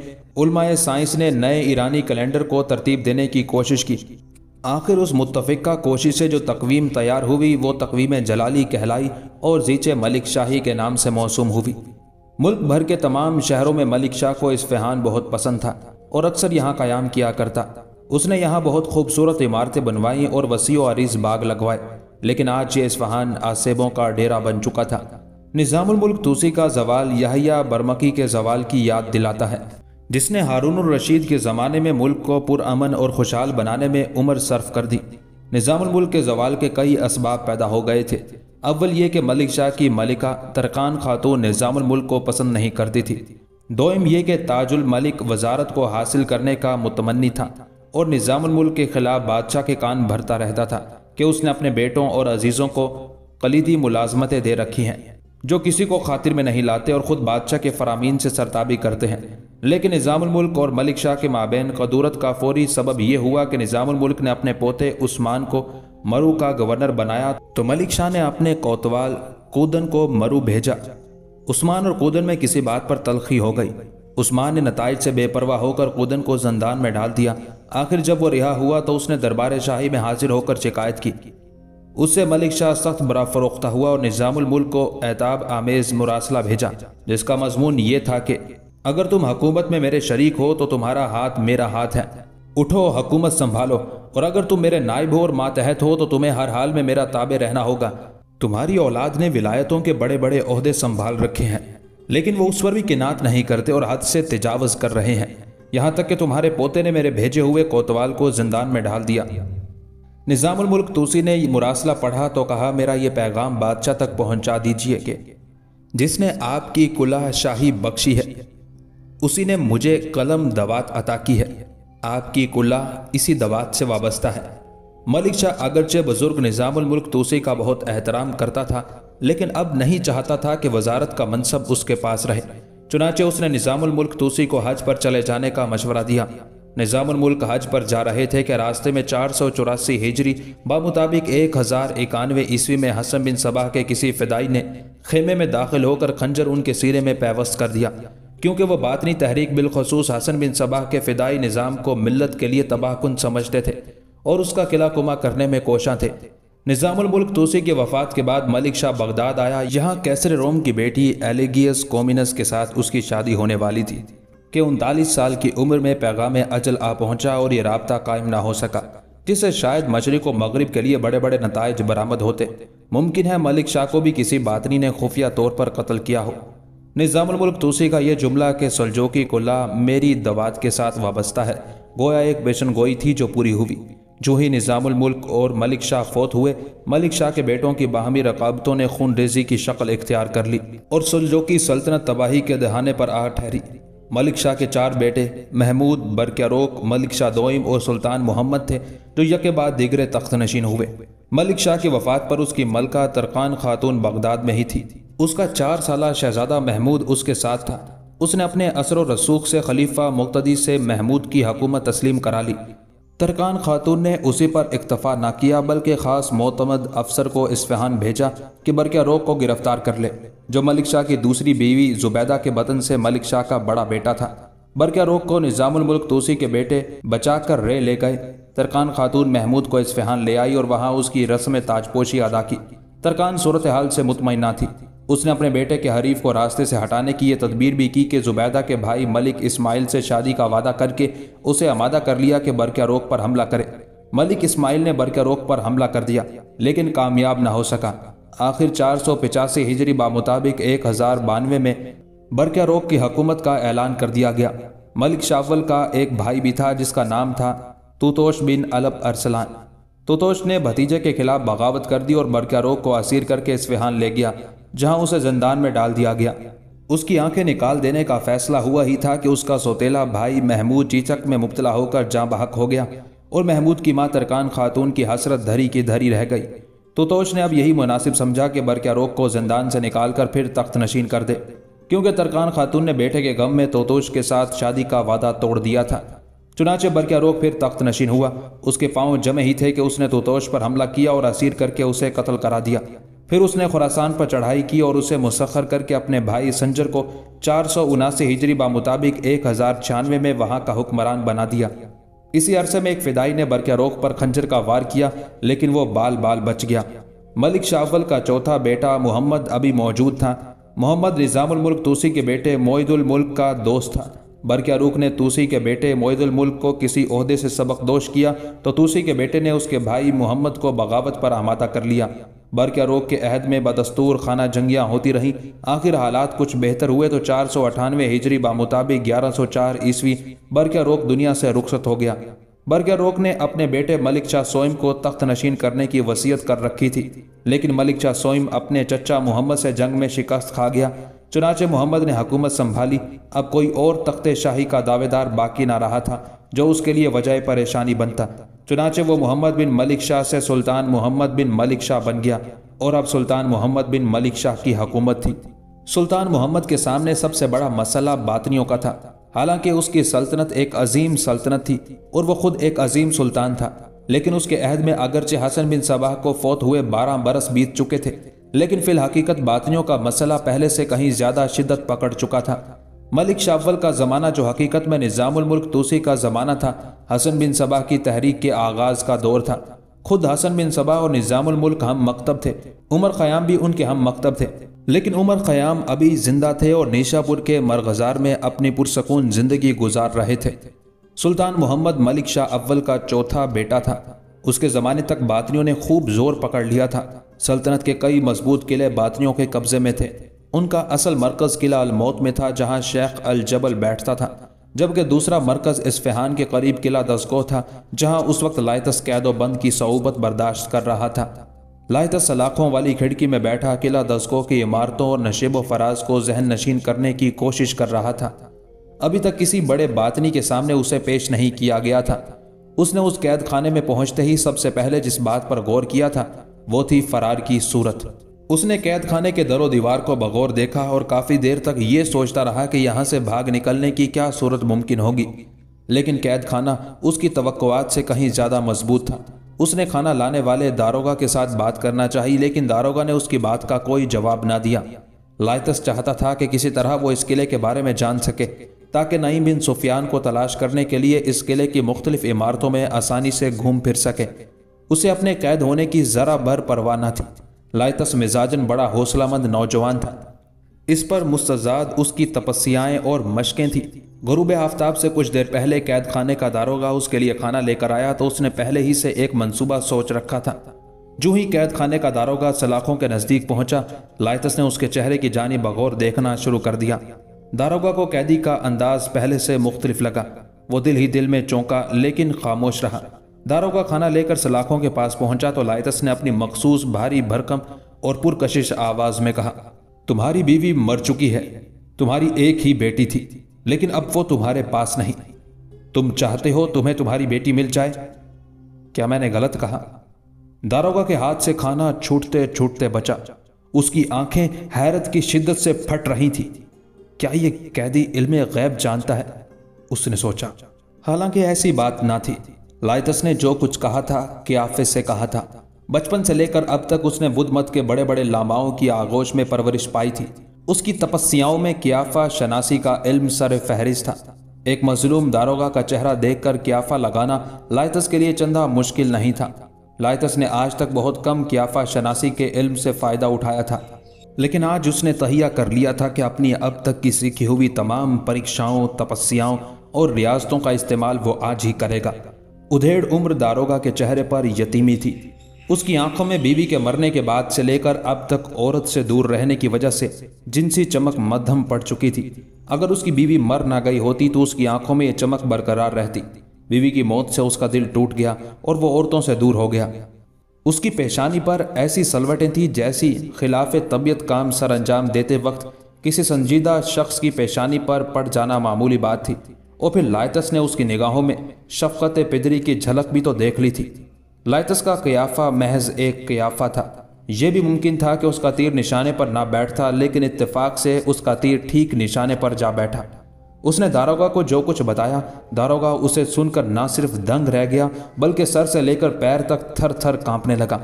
साइंस ने नए ईरानी कैलेंडर को तरतीब देने की कोशिश की आखिर उस मुतफ़ा कोशिश से जो तकवीम तैयार हुई वो तकवीम जलाली कहलाई और जीचे मलिक शाही के नाम से मौसम हुई मुल्क भर के तमाम शहरों में मलिक शाह को फेहान बहुत पसंद था और अक्सर यहाँ क़्याम किया करता उसने यहाँ बहुत खूबसूरत इमारतें बनवाईं और वसी अरीज बाग लगवाए लेकिन आज ये इसफहान आसेबों का डेरा बन चुका था मुल्क तूसी का जवाल यहिया बर्मकी के जवाल की याद दिलाता है जिसने हारून रशीद के ज़माने में मुल्क को पुरान और खुशहाल बनाने में उम्र सर्फ कर दी निज़ामुल्क के जवाल के कई इसबाब पैदा हो गए थे अव्वल ये कि मलिक शाह की मलिका तरकान खातून निज़ामुल्क को पसंद नहीं करती थी दोम ये कि ताजुल मलिक वजारत को हासिल करने का मुतमनी था और निज़ामुल्क के खिलाफ बादशाह के कान भरता रहता था कि उसने अपने बेटों और अजीज़ों को कलीदी मुलाजमतें दे रखी हैं जो किसी को खातिर में नहीं लाते और ख़ुद बादशाह के फरामीन से सरताबी करते हैं लेकिन निज़ामुल्क और मलिक शाह के माबेन कदूरत का फौरी सबब यह हुआ कि निज़ामुल्क ने अपने पोते उस्मान को मरू का गवर्नर बनाया तो मलिक शाह ने अपने कोतवाल कूदन को मरू भेजा उस्मान और कूदन में किसी बात पर तलखी हो गई उस्मान ने नतज से बेपरवाह होकर कूदन को जंदान में डाल दिया आखिर जब वो रिहा हुआ तो उसने दरबार शाही में हाजिर होकर शिकायत की उससे मलिक शाह सख्त बरा फरोख्ता हुआ और निज़ामुल्क को एताब आमेज़ मुरासला भेजा जिसका मजमून ये था कि अगर तुम हकूमत में मेरे शरीक हो तो तुम्हारा हाथ मेरा हाथ है उठो हकूमत संभालो और अगर तुम मेरे नायब हो और मातहत हो तो तुम्हें हर हाल में मेरा ताबे रहना होगा तुम्हारी औलाद ने विलायतों के बड़े बड़े अहदे संभाल रखे हैं लेकिन वो उस पर भी किनात नहीं करते और हद से तजावज़ कर रहे हैं यहाँ तक कि तुम्हारे पोते ने मेरे भेजे हुए कोतवाल को जिंदान में ढाल दिया निज़ामुल मुल्क तूसी ने मुरासला पढ़ा तो कहा मेरा ये पैगाम बादशाह तक पहुँचा दीजिए कि जिसने आपकी कुला शाही बख्शी है उसी ने मुझे कलम दवात अता की है आपकी कुल्ला इसी दवात से वाबस्ता है मलिक शाह अगरचे बुजुर्ग निज़ामुल मुल्क तोसी का बहुत एहतराम करता था लेकिन अब नहीं चाहता था कि वजारत का मनसब उसके पास रहे चुनाचे उसने निज़ामुल मुल्क तोसी को हज पर चले जाने का मशवरा दिया निज़ामुल मुल्क हज पर जा रहे थे कि रास्ते में चार सौ चौरासी हिजरी बामुताबिक एक हज़ार इक्यानवे ईस्वी में हसन बिन सबाह के किसी फ़िदाई ने खेमे में दाखिल होकर खंजर उनके सिरे में पैवस्त कर दिया क्योंकि वह बातनी तहरीक बिलखसूस हसन बिन सबाह के फ़िदाई निज़ाम को मिलत के लिए तबाहकुन समझते थे और उसका किला कुमा करने में कोशा थे निज़ामुल्क तोसी के वफात के बाद मलिक शाह बगदाद आया यहाँ कैसर रोम की बेटी एलिगियस कोमिनस के साथ उसकी शादी होने वाली थी कि उनतालीस साल की उम्र में पैगाम अजल आ पहुँचा और ये रबता कायम ना हो सका जिससे शायद मशरक को मगरब के लिए बड़े बड़े नतज बरामद होते मुमकिन है मलिक शाह को भी किसी बातनी ने खुफिया तौर पर कत्ल किया हो मुल्क तूसी का यह जुमला के सलजोकी ला मेरी दवात के साथ वाबस्ता है गोया एक बेशन गोई थी जो पूरी हुई जो ही मुल्क और मलिक शाह फौत हुए मलिक शाह के बेटों की बाहमी रकाबतों ने खून रेजी की शक्ल इख्तियार कर ली और सलजोकी सल्तनत तबाही के दहाने पर आ ठहरी मलिक शाह के चार बेटे महमूद बरक्यारोक मलिक शाह दोइम और सुल्तान मोहम्मद थे जो यके बाद दीगरे तख्त नशीन हुए मलिक शाह की वफात पर उसकी मलका तरकान खातून बगदाद में ही थी उसका चार साल शहजादा महमूद उसके साथ था उसने अपने असर रसूख से खलीफा मुख्तदी से महमूद की हकूमत तस्लीम करा ली तरकान खातून ने उसी पर इक्तफा ना किया बल्कि ख़ास मोतमद अफसर को इस्फहान भेजा कि बरकिया रोक को गिरफ्तार कर ले जो मलिक शाह की दूसरी बीवी जुबैदा के बतन से मलिक शाह का बड़ा बेटा था बरकिया रोक को निज़ामुल्क तोसी के बेटे बचा कर रे ले गए तरकान खातून महमूद को इस्फहान ले आई और वहाँ उसकी रस्म ताजपोशी अदा की तरकान सूरत हाल से मुतमिना थी उसने अपने बेटे के हरीफ को रास्ते से हटाने की ये तदबीर भी की कि जुबैदा के भाई मलिक इस्माइल से शादी का वादा करके उसे आमादा कर लिया कि बरक्या रोक पर हमला करे मलिक इस्माइल ने बरक्या रोक पर हमला कर दिया लेकिन कामयाब ना हो सका आखिर चार सौ पिचासी हिजरी बामुताबिक एक हज़ार बानवे में बरक्या रोक की हकूमत का ऐलान कर दिया गया मलिक शावल का एक भाई भी था जिसका नाम था तुतोश बिन अलब अरसलान तुतोश ने भतीजे के खिलाफ बगावत कर दी और बरक्या रोक को असीर करके इस्फेहान ले गया जहां उसे जिंदान में डाल दिया गया उसकी आंखें निकाल देने का फैसला हुआ ही था कि उसका सोतेला भाई महमूद चीचक में मुबतला होकर जाँ बहक हो गया और महमूद की माँ तरकान खातून की हसरत धरी की धरी रह गई तो तोश ने अब यही मुनासिब समझा कि बरक्या रोक को जिंदान से निकाल कर फिर तख्त नशीन कर दे क्योंकि तरकान खातून ने बेटे के गम में तोतोश के साथ शादी का वादा तोड़ दिया था चुनाचे बरक्या रोक फिर तख्त नशीन हुआ उसके पाँव जमे ही थे कि उसने तोतोश पर हमला किया और असीर करके उसे कत्ल करा दिया फिर उसने खुरासान पर चढ़ाई की और उसे मुसखर करके अपने भाई संजर को चार सौ उनासी हिजरी बामुताबिक एक हज़ार छियानवे में वहाँ का हुक्मरान बना दिया इसी अरसे में एक फिदाई ने रोक पर खंजर का वार किया लेकिन वो बाल बाल बच गया मलिक शावल का चौथा बेटा मोहम्मद अभी मौजूद था मोहम्मद निज़ामुल मुल्क तूसी के बेटे मोईदुल मुल्क का दोस्त था रूख ने तूसी के बेटे मोईदुल मुल्क को किसी अहदे से सबक दोष किया तो तूसी के बेटे ने उसके भाई मोहम्मद को बगावत पर आमादा कर लिया बर क्या रोग के अहद में बदस्तूर खाना जंगियाँ होती रहीं आखिर हालात कुछ बेहतर हुए तो चार सौ अठानवे हिजरी बामुताबिक ग्यारह सौ चार ईस्वी बर क्या रोग दुनिया से रुखसत हो गया बर्गर रोक ने अपने बेटे मलिक शाह सोइम को तख्त नशीन करने की वसीयत कर रखी थी लेकिन मलिक शाह सोइम अपने चचा मोहम्मद से जंग में शिकस्त खा गया चुनाचे मोहम्मद ने हकूमत संभाली अब कोई और तख्त शाही का दावेदार बाकी ना रहा था जो उसके लिए वजह परेशानी बनता चुनाचे वो मोहम्मद बिन मलिक शाह से सुल्तान मोहम्मद बिन मलिक शाह बन गया और अब सुल्तान मोहम्मद बिन मलिक शाह की हकूमत थी सुल्तान मोहम्मद के सामने सबसे बड़ा मसला बातनियों का था हालांकि उसकी सल्तनत एक अजीम सल्तनत थी और वो खुद एक अजीम सुल्तान था लेकिन उसके अहद में अगरचे हसन बिन सबाह को फौत हुए बारह बरस बीत चुके थे लेकिन फिलहकीकत बातनियों का मसला पहले से कहीं ज्यादा शिद्दत पकड़ चुका था मलिक शाहवल का ज़माना जो हकीकत में निज़ामुल्क तूसी का ज़माना था हसन बिन सबाह की तहरीक के आगाज़ का दौर था खुद हसन बिन सबाह और निज़ामुल्क हम मकतब थे उमर ख़याम भी उनके हम मकतब थे लेकिन उमर ख़याम अभी ज़िंदा थे और नेशापुर के मरगजार में अपनी पुरसकून ज़िंदगी गुजार रहे थे सुल्तान मोहम्मद मलिक शाह अव्वल का चौथा बेटा था उसके ज़माने तक बातनियों ने खूब जोर पकड़ लिया था सल्तनत के कई मजबूत किले बातनियों के कब्ज़े में थे उनका असल मरकज़ किला मौत में था जहाँ शेख अल जबल बैठता था जबकि दूसरा मरकज़ इसफहान के करीब किला दसगो था जहाँ उस वक्त लाइतस कैद बंद की सऊबत बर्दाश्त कर रहा था लाइतस सलाखों वाली खिड़की में बैठा किला दसगो की इमारतों और नशेब फराज को जहन नशीन करने की कोशिश कर रहा था अभी तक किसी बड़े बातनी के सामने उसे पेश नहीं किया गया था उसने उस कैद खाने में पहुंचते ही सबसे पहले जिस बात पर गौर किया था वो थी फरार की सूरत उसने कैद खाने के दरो दीवार को बगौर देखा और काफी देर तक ये सोचता रहा कि यहाँ से भाग निकलने की क्या सूरत मुमकिन होगी लेकिन कैद खाना उसकी तवक्कोआत से कहीं ज़्यादा मजबूत था उसने खाना लाने वाले दारोगा के साथ बात करना चाहिए लेकिन दारोगा ने उसकी बात का कोई जवाब ना दिया लाइतस चाहता था कि किसी तरह वो इस किले के बारे में जान सके ताकि नईम बिन सुफियान को तलाश करने के लिए इस किले की मुख्तलिफ इमारतों में आसानी से घूम फिर सके उसे अपने कैद होने की ज़रा भर परवाह न थी लाइतस मिजाजन बड़ा हौसलामंद नौजवान था इस पर मुस्तजाद उसकी तपस्याएं और मशकें थीं गुरूब आफ्ताब से कुछ देर पहले कैद खाने का दारोगा उसके लिए खाना लेकर आया तो उसने पहले ही से एक मंसूबा सोच रखा था जो ही कैद खाने का दारोगा सलाखों के नज़दीक पहुंचा लाइतस ने उसके चेहरे की जानी बगौर देखना शुरू कर दिया दारोगा को कैदी का अंदाज पहले से मुख्तलिफ लगा वो दिल ही दिल में चौंका लेकिन खामोश रहा दारोगा खाना लेकर सलाखों के पास पहुंचा तो लाइतस ने अपनी मखसूस भारी भरकम और पुरकशिश आवाज में कहा तुम्हारी बीवी मर चुकी है तुम्हारी एक ही बेटी थी लेकिन अब वो तुम्हारे पास नहीं तुम चाहते हो तुम्हें तुम्हारी बेटी मिल जाए क्या मैंने गलत कहा दारोगा के हाथ से खाना छूटते छूटते बचा उसकी आंखें हैरत की शिद्दत से फट रही थी क्या ये कैदी इल्म गैब जानता है उसने सोचा हालांकि ऐसी बात ना थी लाइतस ने जो कुछ कहा था क्याफे से कहा था बचपन से लेकर अब तक उसने बुद्ध मत के बड़े बड़े लामाओं की आगोश में परवरिश पाई थी उसकी तपस्याओं में क्याफा शनासी का इल्म सर फहरिस्त था एक मजलूम दारोगा का चेहरा देखकर क्याफा लगाना लाइतस के लिए चंदा मुश्किल नहीं था लाइतस ने आज तक बहुत कम क्याफा शनासी के इल्म से फ़ायदा उठाया था लेकिन आज उसने तहिया कर लिया था कि अपनी अब तक की सीखी हुई तमाम परीक्षाओं तपस्याओं और रियासतों का इस्तेमाल वो आज ही करेगा उधेड़ उम्र दारोगा के चेहरे पर यतीमी थी उसकी आंखों में बीवी के मरने के बाद से लेकर अब तक औरत से दूर रहने की वजह से जिनसी चमक मध्यम पड़ चुकी थी अगर उसकी बीवी मर ना गई होती तो उसकी आंखों में यह चमक बरकरार रहती बीवी की मौत से उसका दिल टूट गया और वो औरतों से दूर हो गया उसकी पेशानी पर ऐसी सलवटें थी जैसी खिलाफ तबीयत काम सर अंजाम देते वक्त किसी संजीदा शख्स की पेशानी पर पड़ जाना मामूली बात थी और फिर लाइतस ने उसकी निगाहों में शफकत पिदरी की झलक भी तो देख ली थी लाइतस का कयाफा महज एक कयाफा था यह भी मुमकिन था कि उसका तीर निशाने पर ना बैठता लेकिन इतफाक से उसका तीर ठीक निशाने पर जा बैठा उसने दारोगा को जो कुछ बताया दारोगा उसे सुनकर ना सिर्फ दंग रह गया बल्कि सर से लेकर पैर तक थर थर कांपने लगा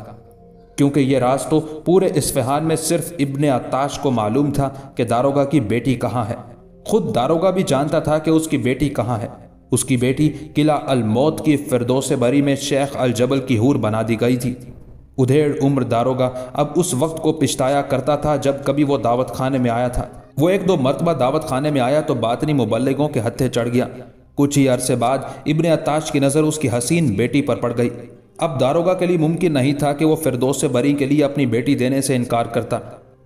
क्योंकि यह राज तो पूरे इस्फेहान में सिर्फ इब्ने अताश को मालूम था कि दारोगा की बेटी कहाँ है खुद दारोगा भी जानता था कि उसकी बेटी कहाँ है उसकी बेटी किला मौत की फिरदोस बरी में शेख अल जबल की हूर बना दी गई थी उधेड़ उम्र दारोगा अब उस वक्त को पिछताया करता था जब कभी वो दावत खाने में आया था वो एक दो मरतबा दावत खाने में आया तो बातनी मुबलगों के हत्थे चढ़ गया कुछ ही अरसे बाद इबन अताश की नज़र उसकी हसीन बेटी पर पड़ गई अब दारोगा के लिए मुमकिन नहीं था कि वो फिरदोस बरी के लिए अपनी बेटी देने से इनकार करता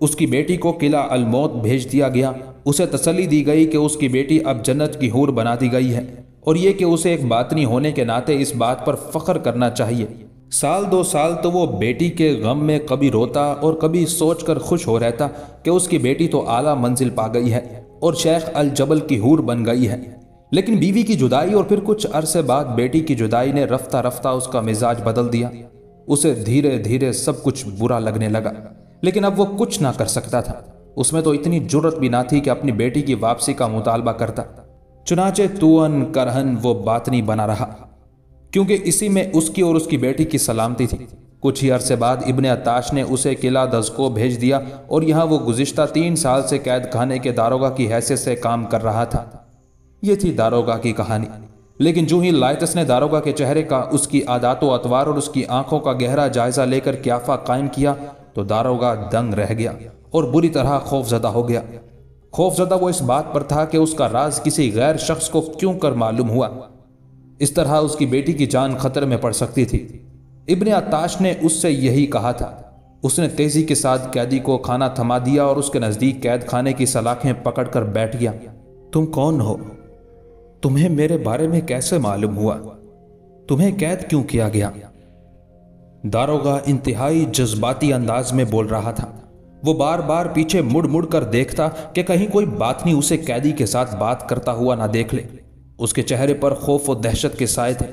उसकी बेटी को किला अलमौत भेज दिया गया उसे तसली दी गई कि उसकी बेटी अब जन्नत की हूर बना दी गई है और ये कि उसे एक बातनी होने के नाते इस बात पर फख्र करना चाहिए साल दो साल तो वो बेटी के गम में कभी रोता और कभी सोच कर खुश हो रहता कि उसकी बेटी तो आला मंजिल पा गई है और शेख अल जबल की हूर बन गई है लेकिन बीवी की जुदाई और फिर कुछ अरसे बाद बेटी की जुदाई ने रफ्ता रफ्ता उसका मिजाज बदल दिया उसे धीरे धीरे सब कुछ बुरा लगने लगा लेकिन अब वो कुछ ना कर सकता था उसमें तो इतनी जरूरत भी ना थी कि अपनी बेटी की वापसी का मुतालबा करता चुनाचे तुअन करहन वो बातनी बना रहा क्योंकि इसी में उसकी और उसकी बेटी की सलामती थी कुछ ही अरसे बाद इबन अताश ने उसे किला दस्को भेज दिया और यहाँ वो गुज्त तीन साल से कैद खाने के दारोगा की हैसियत से काम कर रहा था ये थी दारोगा की कहानी लेकिन जो ही लाइतस ने दारोगा के चेहरे का उसकी आदात अतवार और उसकी आंखों का गहरा जायजा लेकर क्याफा कायम किया तो दारोगा दंग रह गया और बुरी तरह खौफजदा हो गया खौफजदा वो इस बात पर था कि उसका राज किसी गैर शख्स को क्यों कर मालूम हुआ इस तरह उसकी बेटी की जान खतरे में पड़ सकती थी इब्ने अताश ने उससे यही कहा था उसने तेज़ी के साथ कैदी को खाना थमा दिया और उसके नज़दीक कैद खाने की सलाखें पकड़कर बैठ गया तुम कौन हो तुम्हें मेरे बारे में कैसे मालूम हुआ तुम्हें कैद क्यों किया गया दारोगा इंतहाई जज्बाती अंदाज में बोल रहा था वो बार बार पीछे मुड़ मुड़ कर देखता कि कहीं कोई बात नहीं उसे कैदी के साथ बात करता हुआ ना देख ले उसके चेहरे पर खौफ और दहशत के साए थे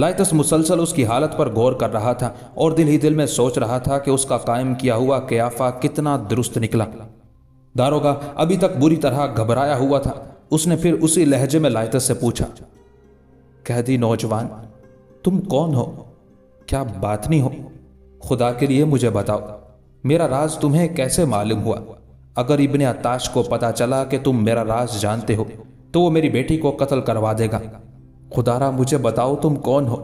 लाइतस मुसलसल उसकी हालत पर गौर कर रहा था और दिल ही दिल में सोच रहा था कि उसका कायम किया हुआ कयाफा कितना दुरुस्त निकला दारोगा अभी तक बुरी तरह घबराया हुआ था उसने फिर उसी लहजे में लाइतस से पूछा कैदी नौजवान तुम कौन हो क्या बात नहीं हो खुदा के लिए मुझे बताओ मेरा राज तुम्हें कैसे मालूम हुआ अगर इबन अताश को पता चला कि तुम मेरा राज जानते हो तो वो मेरी बेटी को कत्ल करवा देगा खुदारा मुझे बताओ तुम कौन हो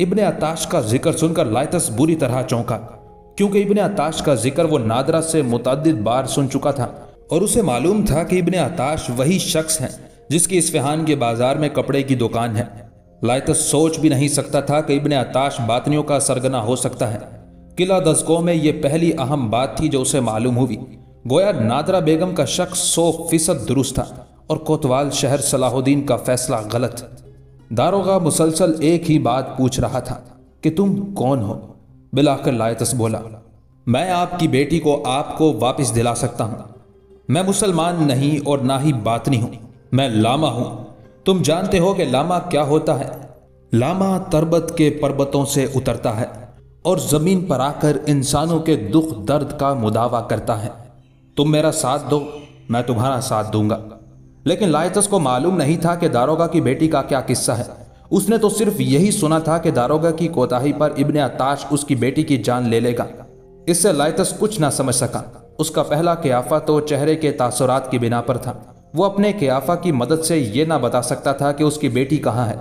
इबन अताश का जिक्र सुनकर लाइतस बुरी तरह चौंका क्योंकि इबन अताश का जिक्र वो नादरा से मुतद बार सुन चुका था और उसे मालूम था कि इबन अताश वही शख्स हैं जिसकी इस्फहान के बाजार में कपड़े की दुकान है लायत सोच भी नहीं सकता था कि इबन आताश बातनियों का सरगना हो सकता है किला दसगो में यह पहली अहम बात थी जो उसे मालूम हुई गोया नादरा बेगम का शक सौ फीसद दुरुस्त था और कोतवाल शहर सलाहुद्दीन का फैसला गलत दारोगा मुसलसल एक ही बात पूछ रहा था कि तुम कौन हो बिलाकर लायतस बोला मैं आपकी बेटी को आपको वापस दिला सकता हूँ मैं मुसलमान नहीं और ना ही बातनी हूँ मैं लामा हूँ तुम जानते हो कि लामा क्या होता है लामा तरबत के पर्वतों से उतरता है और ज़मीन पर आकर इंसानों के दुख दर्द का मुदावा करता है तुम मेरा साथ दो मैं तुम्हारा साथ दूंगा लेकिन लायतस को मालूम नहीं था कि दारोगा की बेटी का क्या किस्सा है उसने तो सिर्फ यही सुना था कि दारोगा की कोताही पर इबन अताश उसकी बेटी की जान ले लेगा इससे लायतस कुछ ना समझ सका उसका पहला क्याफा तो चेहरे के तासरात की बिना पर था वो अपने क्याफा की मदद से ये ना बता सकता था कि उसकी बेटी कहाँ है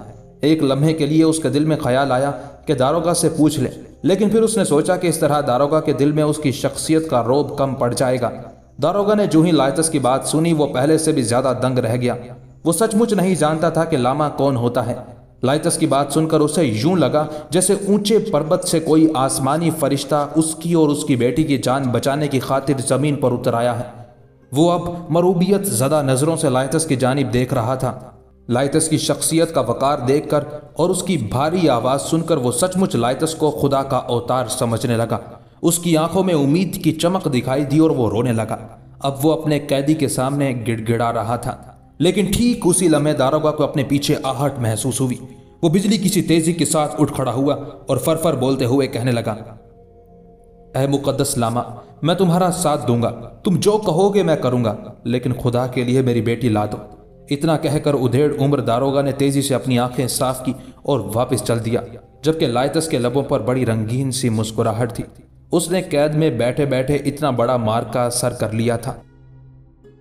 एक लम्हे के लिए उसके दिल में ख्याल आया कि दारोगा से पूछ ले। लेकिन फिर उसने सोचा कि इस तरह दारोगा के दिल में उसकी शख्सियत का रोब कम पड़ जाएगा दारोगा ने ही लायतस की बात सुनी वो पहले से भी ज्यादा दंग रह गया वो सचमुच नहीं जानता था कि लामा कौन होता है लाइतस की बात सुनकर उसे यूं लगा जैसे ऊंचे पर्वत से कोई आसमानी फरिश्ता उसकी और उसकी बेटी की जान बचाने की खातिर जमीन पर उतर आया है वो अब मरूबियत ज़दा नज़रों से लाइटस की जानब देख रहा था लाइटस की शख्सियत का वकार देख कर और उसकी भारी आवाज़ सुनकर वो सचमुच लाइटस को खुदा का अवतार समझने लगा उसकी आंखों में उम्मीद की चमक दिखाई दी और वो रोने लगा अब वो अपने कैदी के सामने गिड़गिड़ा रहा था लेकिन ठीक उसी लम्हे दारोगा को अपने पीछे आहट महसूस हुई वो बिजली किसी तेजी के साथ उठ खड़ा हुआ और फरफर बोलते हुए कहने लगा अह मुकदस लामा मैं तुम्हारा साथ दूंगा तुम जो कहोगे मैं करूंगा लेकिन खुदा के लिए मेरी बेटी ला दो इतना कहकर उधेड़ उम्र दारोगा ने तेजी से अपनी आंखें साफ की और वापस चल दिया जबकि लाइतस के लबों पर बड़ी रंगीन सी मुस्कुराहट थी उसने कैद में बैठे बैठे इतना बड़ा का सर कर लिया था